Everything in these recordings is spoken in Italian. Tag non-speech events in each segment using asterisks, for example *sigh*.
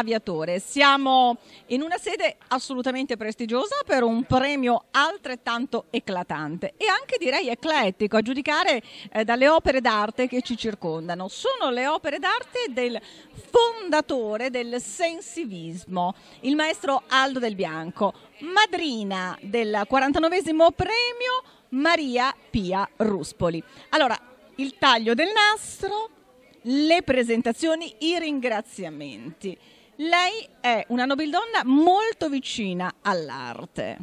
aviatore. Siamo in una sede assolutamente prestigiosa per un premio altrettanto eclatante e anche direi eclettico a giudicare eh, dalle opere d'arte che ci circondano. Sono le opere d'arte del fondatore del sensivismo, il maestro Aldo del Bianco, madrina del 49esimo premio Maria Pia Ruspoli. Allora, il taglio del nastro, le presentazioni, i ringraziamenti. Lei è una nobildonna molto vicina all'arte.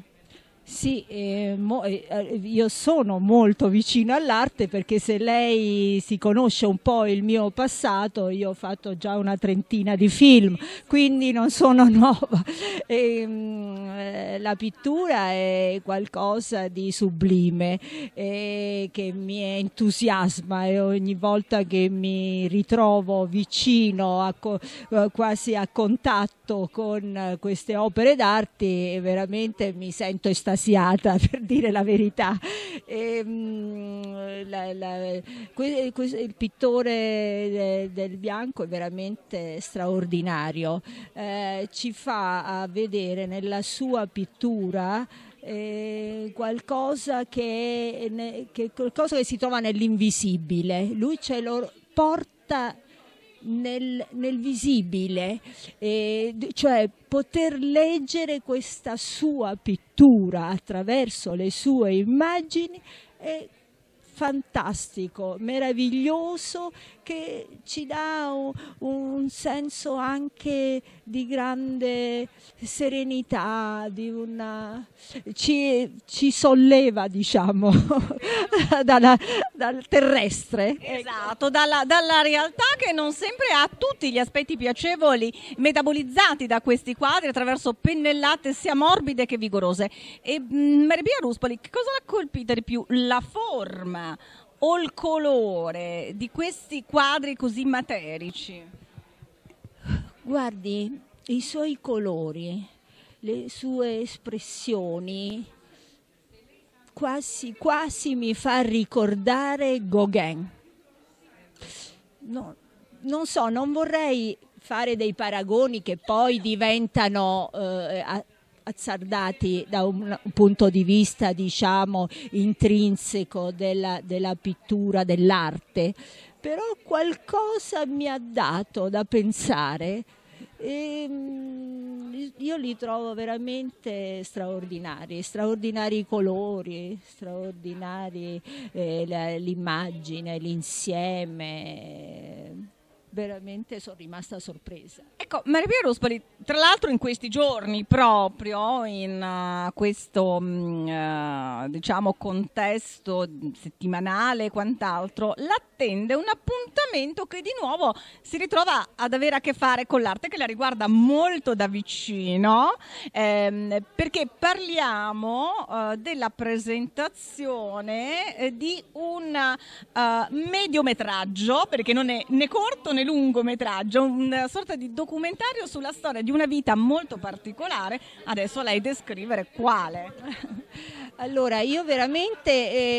Sì, eh, mo, eh, eh, io sono molto vicino all'arte perché se lei si conosce un po' il mio passato, io ho fatto già una trentina di film, quindi non sono *laughs* nuova. E, ehm, la pittura è qualcosa di sublime e eh, che mi entusiasma e ogni volta che mi ritrovo vicino, a eh, quasi a contatto con queste opere d'arte, eh, veramente mi sento estasiata *laughs* per dire la verità. E, ehm, mh, la, la, il pittore del bianco è veramente straordinario, eh, ci fa vedere nella sua pittura eh, qualcosa, che, che, qualcosa che si trova nell'invisibile, lui ce lo porta nel, nel, visibile, eh, cioè poter leggere questa sua pittura attraverso le sue immagini è fantastico, meraviglioso, che ci dà un, un senso anche di grande serenità, di una, ci, ci solleva diciamo *laughs* dalla, dal terrestre. Esatto, dalla, dalla realtà che non sempre ha tutti gli aspetti piacevoli metabolizzati da questi quadri attraverso pennellate sia morbide che vigorose. E mm, Maria Ruspoli, che cosa l'ha colpita di più? La forma o il colore di questi quadri così materici? Guardi, i suoi colori, le sue espressioni quasi, quasi mi fa ricordare Gauguin. No, non so, non vorrei fare dei paragoni che poi diventano eh, azzardati da un punto di vista diciamo intrinseco della, della pittura, dell'arte, però qualcosa mi ha dato da pensare e mm, io li trovo veramente straordinari, straordinari i colori, straordinari eh, l'immagine, l'insieme, veramente sono rimasta sorpresa. Ecco, Maria Pia Ruspoli, tra l'altro in questi giorni proprio, in uh, questo uh, diciamo contesto settimanale e quant'altro, l'attende un appuntamento che di nuovo si ritrova ad avere a che fare con l'arte che la riguarda molto da vicino, ehm, perché parliamo uh, della presentazione di un mediometraggio, perché non è né corto né lungometraggio, una sorta di documento documentario sulla storia di una vita molto particolare, adesso lei descrivere quale. *laughs* Allora, io veramente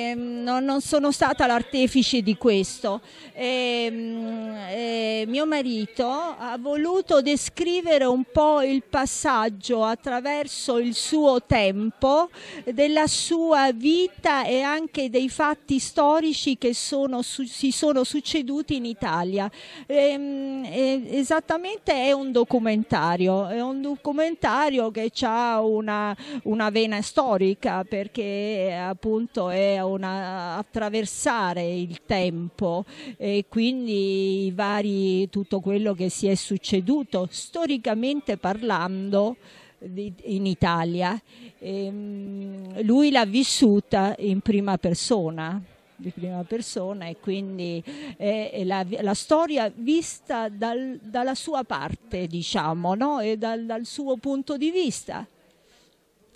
eh, no, non sono stata l'artefice di questo. Eh, eh, mio marito ha voluto descrivere un po' il passaggio attraverso il suo tempo, della sua vita e anche dei fatti storici che sono, su, si sono succeduti in Italia. Ehm, esattamente è un documentario, è un documentario che ha una, una vena storica perché appunto è una, attraversare il tempo e quindi vari, tutto quello che si è succeduto storicamente parlando in Italia. E ehm, lui l'ha vissuta in prima persona di prima persona e quindi è la, la storia vista dal, dalla sua parte diciamo no? e dal, dal suo punto di vista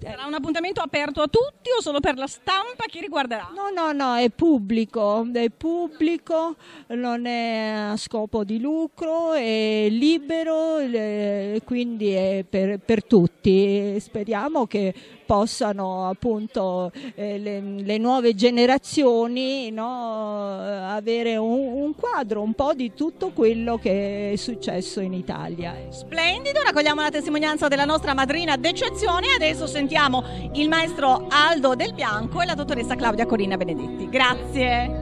Sarà un appuntamento aperto a tutti o solo per la stampa? Chi riguarderà? No, no, no, è pubblico, è pubblico, non è a scopo di lucro, è libero, eh, quindi è per, per tutti. Speriamo che possano appunto eh, le, le, nuove generazioni no, avere un, un, quadro un po' di tutto quello che è successo in Italia. Splendido, raccogliamo la testimonianza della nostra madrina d'eccezione e adesso sentiamo il maestro Aldo Del Bianco e la dottoressa Claudia Corina Benedetti. Grazie.